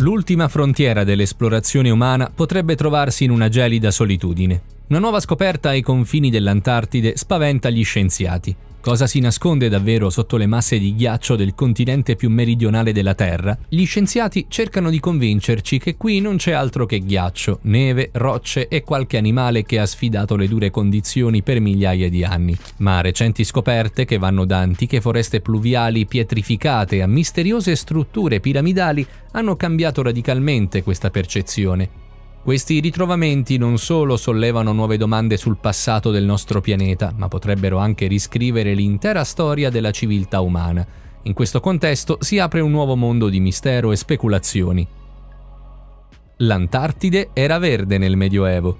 L'ultima frontiera dell'esplorazione umana potrebbe trovarsi in una gelida solitudine. Una nuova scoperta ai confini dell'Antartide spaventa gli scienziati cosa si nasconde davvero sotto le masse di ghiaccio del continente più meridionale della Terra, gli scienziati cercano di convincerci che qui non c'è altro che ghiaccio, neve, rocce e qualche animale che ha sfidato le dure condizioni per migliaia di anni. Ma recenti scoperte, che vanno da antiche foreste pluviali pietrificate a misteriose strutture piramidali, hanno cambiato radicalmente questa percezione questi ritrovamenti non solo sollevano nuove domande sul passato del nostro pianeta, ma potrebbero anche riscrivere l'intera storia della civiltà umana. In questo contesto si apre un nuovo mondo di mistero e speculazioni. L'Antartide era verde nel Medioevo.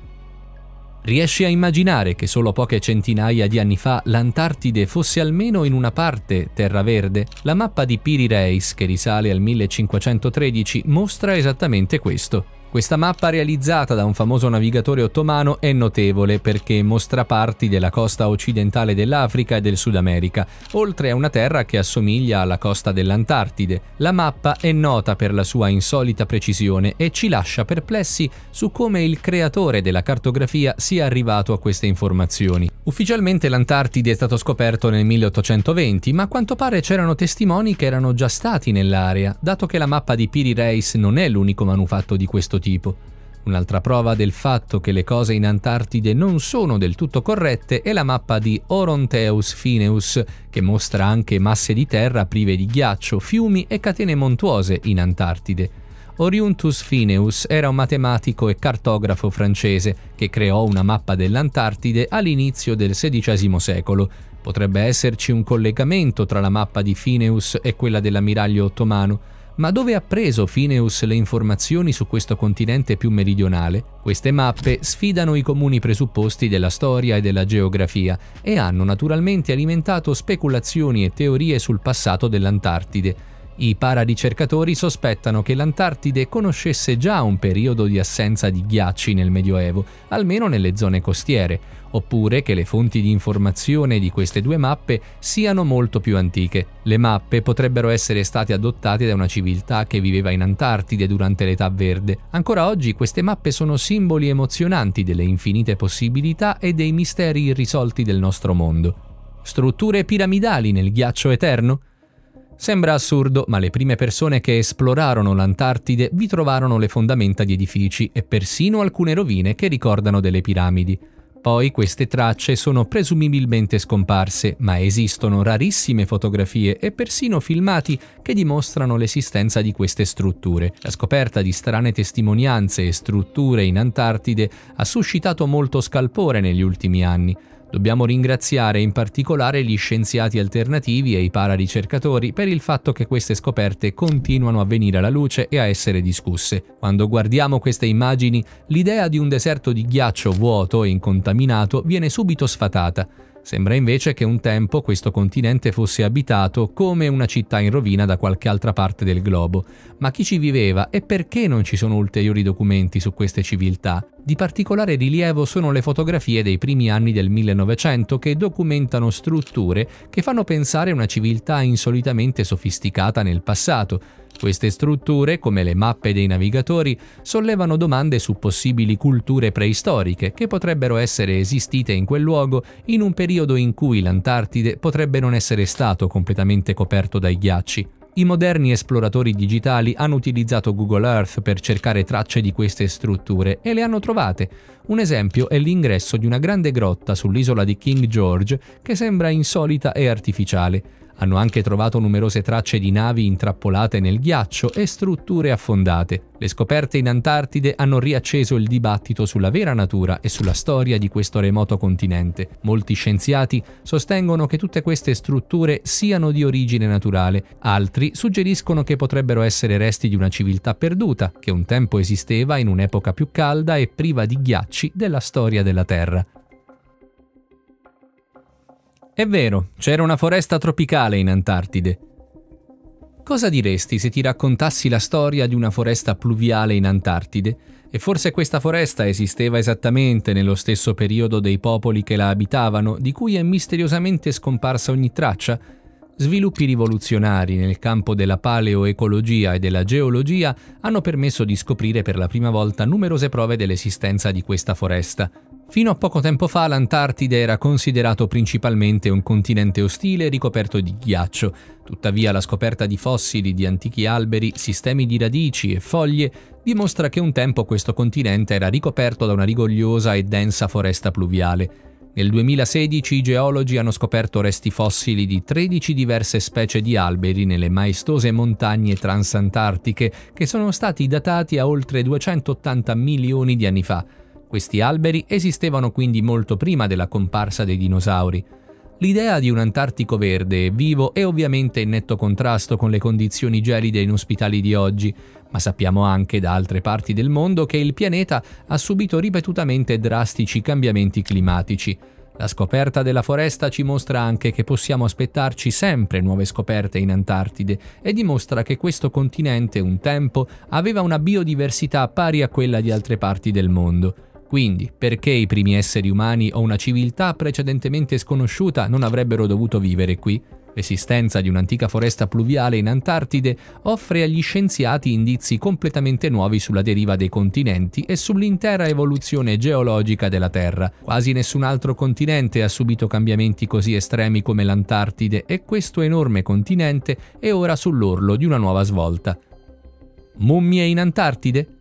Riesci a immaginare che solo poche centinaia di anni fa l'Antartide fosse almeno in una parte terra verde? La mappa di Piri Reis, che risale al 1513, mostra esattamente questo. Questa mappa realizzata da un famoso navigatore ottomano è notevole perché mostra parti della costa occidentale dell'Africa e del Sud America, oltre a una terra che assomiglia alla costa dell'Antartide. La mappa è nota per la sua insolita precisione e ci lascia perplessi su come il creatore della cartografia sia arrivato a queste informazioni. Ufficialmente l'Antartide è stato scoperto nel 1820, ma a quanto pare c'erano testimoni che erano già stati nell'area, dato che la mappa di Piri Reis non è l'unico manufatto di questo questo tipo. Un'altra prova del fatto che le cose in Antartide non sono del tutto corrette è la mappa di Oronteus Phineus, che mostra anche masse di terra prive di ghiaccio, fiumi e catene montuose in Antartide. Oriuntus Phineus era un matematico e cartografo francese che creò una mappa dell'Antartide all'inizio del XVI secolo. Potrebbe esserci un collegamento tra la mappa di Phineus e quella dell'ammiraglio ottomano. Ma dove ha preso Phineus le informazioni su questo continente più meridionale? Queste mappe sfidano i comuni presupposti della storia e della geografia e hanno naturalmente alimentato speculazioni e teorie sul passato dell'Antartide. I pararicercatori sospettano che l'Antartide conoscesse già un periodo di assenza di ghiacci nel Medioevo, almeno nelle zone costiere oppure che le fonti di informazione di queste due mappe siano molto più antiche. Le mappe potrebbero essere state adottate da una civiltà che viveva in Antartide durante l'età verde. Ancora oggi queste mappe sono simboli emozionanti delle infinite possibilità e dei misteri irrisolti del nostro mondo. Strutture piramidali nel ghiaccio eterno? Sembra assurdo, ma le prime persone che esplorarono l'Antartide vi trovarono le fondamenta di edifici e persino alcune rovine che ricordano delle piramidi. Poi queste tracce sono presumibilmente scomparse, ma esistono rarissime fotografie e persino filmati che dimostrano l'esistenza di queste strutture. La scoperta di strane testimonianze e strutture in Antartide ha suscitato molto scalpore negli ultimi anni. Dobbiamo ringraziare in particolare gli scienziati alternativi e i pararicercatori per il fatto che queste scoperte continuano a venire alla luce e a essere discusse. Quando guardiamo queste immagini, l'idea di un deserto di ghiaccio vuoto e incontaminato viene subito sfatata. Sembra invece che un tempo questo continente fosse abitato come una città in rovina da qualche altra parte del globo. Ma chi ci viveva e perché non ci sono ulteriori documenti su queste civiltà? Di particolare rilievo sono le fotografie dei primi anni del 1900 che documentano strutture che fanno pensare a una civiltà insolitamente sofisticata nel passato. Queste strutture, come le mappe dei navigatori, sollevano domande su possibili culture preistoriche che potrebbero essere esistite in quel luogo in un periodo in cui l'Antartide potrebbe non essere stato completamente coperto dai ghiacci. I moderni esploratori digitali hanno utilizzato Google Earth per cercare tracce di queste strutture e le hanno trovate. Un esempio è l'ingresso di una grande grotta sull'isola di King George che sembra insolita e artificiale. Hanno anche trovato numerose tracce di navi intrappolate nel ghiaccio e strutture affondate. Le scoperte in Antartide hanno riacceso il dibattito sulla vera natura e sulla storia di questo remoto continente. Molti scienziati sostengono che tutte queste strutture siano di origine naturale, altri suggeriscono che potrebbero essere resti di una civiltà perduta, che un tempo esisteva in un'epoca più calda e priva di ghiacci della storia della Terra. È vero, c'era una foresta tropicale in Antartide. Cosa diresti se ti raccontassi la storia di una foresta pluviale in Antartide? E forse questa foresta esisteva esattamente nello stesso periodo dei popoli che la abitavano, di cui è misteriosamente scomparsa ogni traccia? Sviluppi rivoluzionari nel campo della paleoecologia e della geologia hanno permesso di scoprire per la prima volta numerose prove dell'esistenza di questa foresta. Fino a poco tempo fa l'Antartide era considerato principalmente un continente ostile ricoperto di ghiaccio, tuttavia la scoperta di fossili di antichi alberi, sistemi di radici e foglie dimostra che un tempo questo continente era ricoperto da una rigogliosa e densa foresta pluviale. Nel 2016 i geologi hanno scoperto resti fossili di 13 diverse specie di alberi nelle maestose montagne transantartiche che sono stati datati a oltre 280 milioni di anni fa. Questi alberi esistevano quindi molto prima della comparsa dei dinosauri. L'idea di un Antartico verde e vivo è ovviamente in netto contrasto con le condizioni gelide e inospitali di oggi, ma sappiamo anche da altre parti del mondo che il pianeta ha subito ripetutamente drastici cambiamenti climatici. La scoperta della foresta ci mostra anche che possiamo aspettarci sempre nuove scoperte in Antartide e dimostra che questo continente un tempo aveva una biodiversità pari a quella di altre parti del mondo. Quindi, perché i primi esseri umani o una civiltà precedentemente sconosciuta non avrebbero dovuto vivere qui? L'esistenza di un'antica foresta pluviale in Antartide offre agli scienziati indizi completamente nuovi sulla deriva dei continenti e sull'intera evoluzione geologica della Terra. Quasi nessun altro continente ha subito cambiamenti così estremi come l'Antartide e questo enorme continente è ora sull'orlo di una nuova svolta. Mummie in Antartide?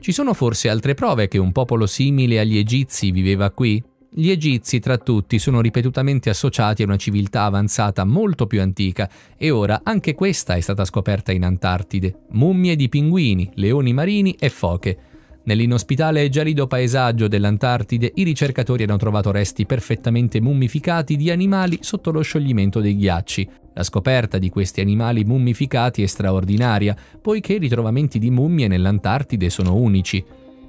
Ci sono forse altre prove che un popolo simile agli egizi viveva qui? Gli egizi, tra tutti, sono ripetutamente associati a una civiltà avanzata molto più antica e ora anche questa è stata scoperta in Antartide. Mummie di pinguini, leoni marini e foche. Nell'inospitale e gelido paesaggio dell'Antartide i ricercatori hanno trovato resti perfettamente mummificati di animali sotto lo scioglimento dei ghiacci. La scoperta di questi animali mummificati è straordinaria, poiché i ritrovamenti di mummie nell'Antartide sono unici.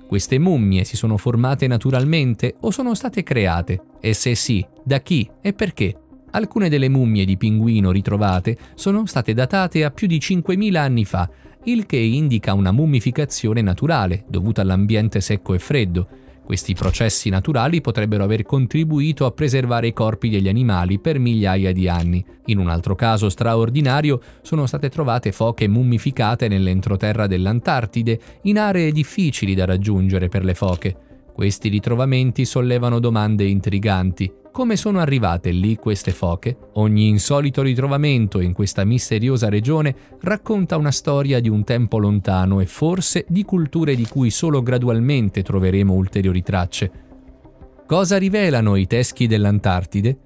Queste mummie si sono formate naturalmente o sono state create? E se sì, da chi e perché? Alcune delle mummie di pinguino ritrovate sono state datate a più di 5.000 anni fa, il che indica una mummificazione naturale, dovuta all'ambiente secco e freddo. Questi processi naturali potrebbero aver contribuito a preservare i corpi degli animali per migliaia di anni. In un altro caso straordinario sono state trovate foche mummificate nell'entroterra dell'Antartide, in aree difficili da raggiungere per le foche. Questi ritrovamenti sollevano domande intriganti. Come sono arrivate lì queste foche? Ogni insolito ritrovamento in questa misteriosa regione racconta una storia di un tempo lontano e forse di culture di cui solo gradualmente troveremo ulteriori tracce. Cosa rivelano i teschi dell'Antartide?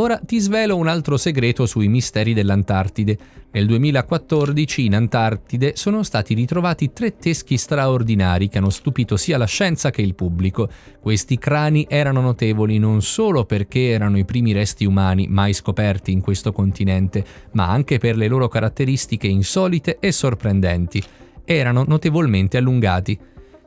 Ora ti svelo un altro segreto sui misteri dell'Antartide. Nel 2014 in Antartide sono stati ritrovati tre teschi straordinari che hanno stupito sia la scienza che il pubblico. Questi crani erano notevoli non solo perché erano i primi resti umani mai scoperti in questo continente, ma anche per le loro caratteristiche insolite e sorprendenti. Erano notevolmente allungati.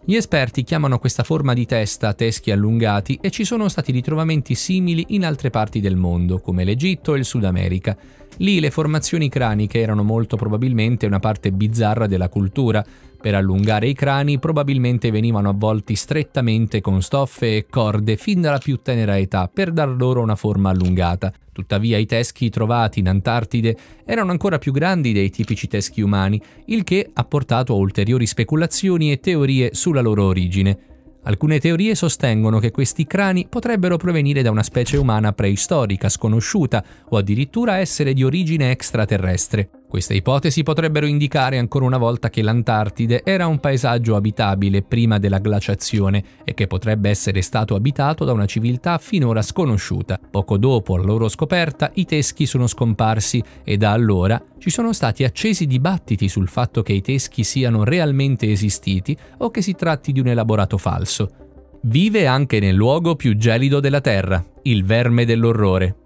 Gli esperti chiamano questa forma di testa teschi allungati e ci sono stati ritrovamenti simili in altre parti del mondo, come l'Egitto e il Sud America. Lì le formazioni craniche erano molto probabilmente una parte bizzarra della cultura, per allungare i crani probabilmente venivano avvolti strettamente con stoffe e corde fin dalla più tenera età per dar loro una forma allungata. Tuttavia i teschi trovati in Antartide erano ancora più grandi dei tipici teschi umani, il che ha portato a ulteriori speculazioni e teorie sulla loro origine. Alcune teorie sostengono che questi crani potrebbero provenire da una specie umana preistorica, sconosciuta, o addirittura essere di origine extraterrestre. Queste ipotesi potrebbero indicare ancora una volta che l'Antartide era un paesaggio abitabile prima della glaciazione e che potrebbe essere stato abitato da una civiltà finora sconosciuta. Poco dopo la loro scoperta i teschi sono scomparsi e da allora ci sono stati accesi dibattiti sul fatto che i teschi siano realmente esistiti o che si tratti di un elaborato falso. Vive anche nel luogo più gelido della Terra, il verme dell'orrore,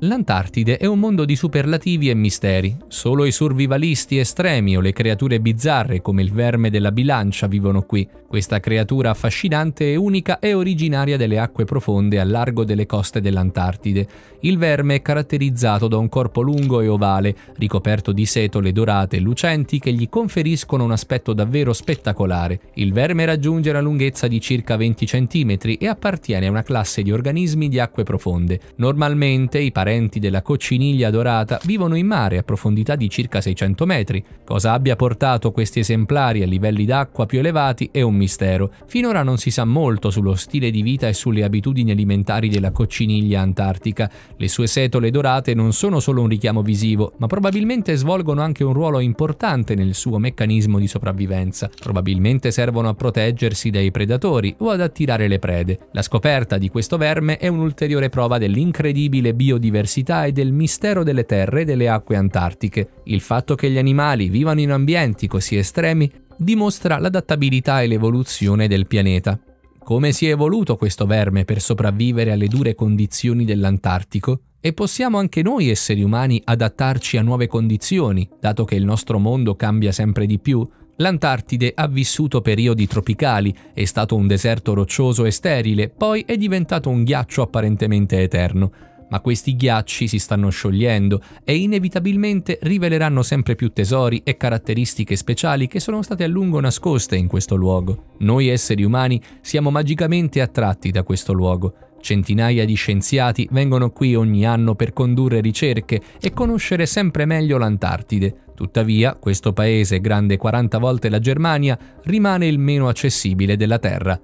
L'Antartide è un mondo di superlativi e misteri. Solo i survivalisti estremi o le creature bizzarre come il verme della bilancia vivono qui. Questa creatura affascinante e unica è originaria delle acque profonde a largo delle coste dell'Antartide. Il verme è caratterizzato da un corpo lungo e ovale, ricoperto di setole dorate e lucenti che gli conferiscono un aspetto davvero spettacolare. Il verme raggiunge una lunghezza di circa 20 cm e appartiene a una classe di organismi di acque profonde. Normalmente i parenti parenti della cocciniglia dorata, vivono in mare a profondità di circa 600 metri. Cosa abbia portato questi esemplari a livelli d'acqua più elevati è un mistero. Finora non si sa molto sullo stile di vita e sulle abitudini alimentari della cocciniglia antartica. Le sue setole dorate non sono solo un richiamo visivo, ma probabilmente svolgono anche un ruolo importante nel suo meccanismo di sopravvivenza. Probabilmente servono a proteggersi dai predatori o ad attirare le prede. La scoperta di questo verme è un'ulteriore prova dell'incredibile biodiversità biodiversità e del mistero delle terre e delle acque antartiche. Il fatto che gli animali vivano in ambienti così estremi dimostra l'adattabilità e l'evoluzione del pianeta. Come si è evoluto questo verme per sopravvivere alle dure condizioni dell'Antartico? E possiamo anche noi esseri umani adattarci a nuove condizioni, dato che il nostro mondo cambia sempre di più? L'Antartide ha vissuto periodi tropicali, è stato un deserto roccioso e sterile, poi è diventato un ghiaccio apparentemente eterno ma questi ghiacci si stanno sciogliendo e inevitabilmente riveleranno sempre più tesori e caratteristiche speciali che sono state a lungo nascoste in questo luogo. Noi esseri umani siamo magicamente attratti da questo luogo. Centinaia di scienziati vengono qui ogni anno per condurre ricerche e conoscere sempre meglio l'Antartide. Tuttavia, questo paese, grande 40 volte la Germania, rimane il meno accessibile della Terra.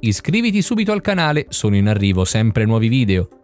Iscriviti subito al canale, sono in arrivo sempre nuovi video.